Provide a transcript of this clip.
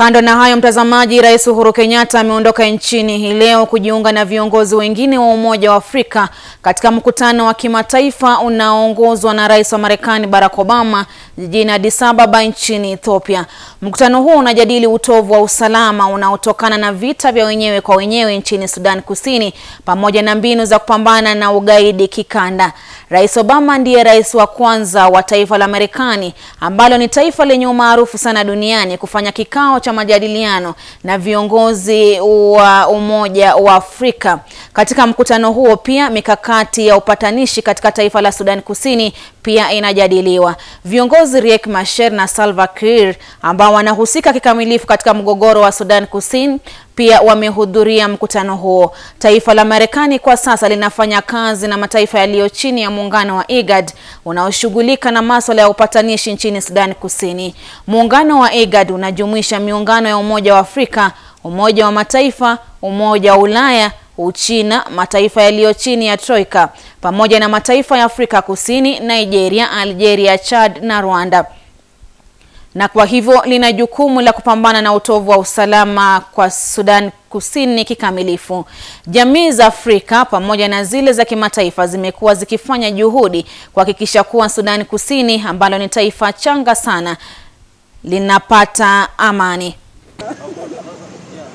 Kando na hayo, mtazamaji, Rais Uhuru Kenyatta ameondoka nchini hii leo kujiunga na viongozi wengine wa Umoja wa Afrika katika mkutano wa kimataifa unaoongozwa na Rais wa Marekani Barack Obama jijini Addis Ababa nchini Ethiopia. Mkutano huo unajadili utovu wa usalama unaotokana na vita vya wenyewe kwa wenyewe nchini Sudan Kusini pamoja na mbinu za kupambana na ugaidi kikanda. Rais Obama ndiye rais wa kwanza wa taifa la Marekani ambalo ni taifa lenye umaarufu sana duniani kufanya kikao cha katika majadiliano na viongozi wa Umoja wa Afrika katika mkutano huo pia mikakati ya upatanishi katika taifa la Sudan Kusini pia inajadiliwa. Viongozi Riek Machar na Salva Kiir ambao wanahusika kikamilifu katika mgogoro wa Sudan Kusini pia wamehudhuria mkutano huo. Taifa la Marekani kwa sasa linafanya kazi na mataifa yaliyo chini ya muungano wa IGAD unaoshughulika na masuala ya upatanishi nchini Sudan Kusini. Muungano wa IGAD unajumuisha miungano ya Umoja wa Afrika, Umoja wa Mataifa, Umoja wa Ulaya Uchina, mataifa yaliyo chini ya Troika pamoja na mataifa ya Afrika Kusini, Nigeria, Algeria, Chad na Rwanda na kwa hivyo lina jukumu la kupambana na utovu wa usalama kwa Sudan Kusini kikamilifu. Jamii za Afrika pamoja na zile za kimataifa zimekuwa zikifanya juhudi kuhakikisha kuwa Sudan Kusini ambalo ni taifa changa sana linapata amani.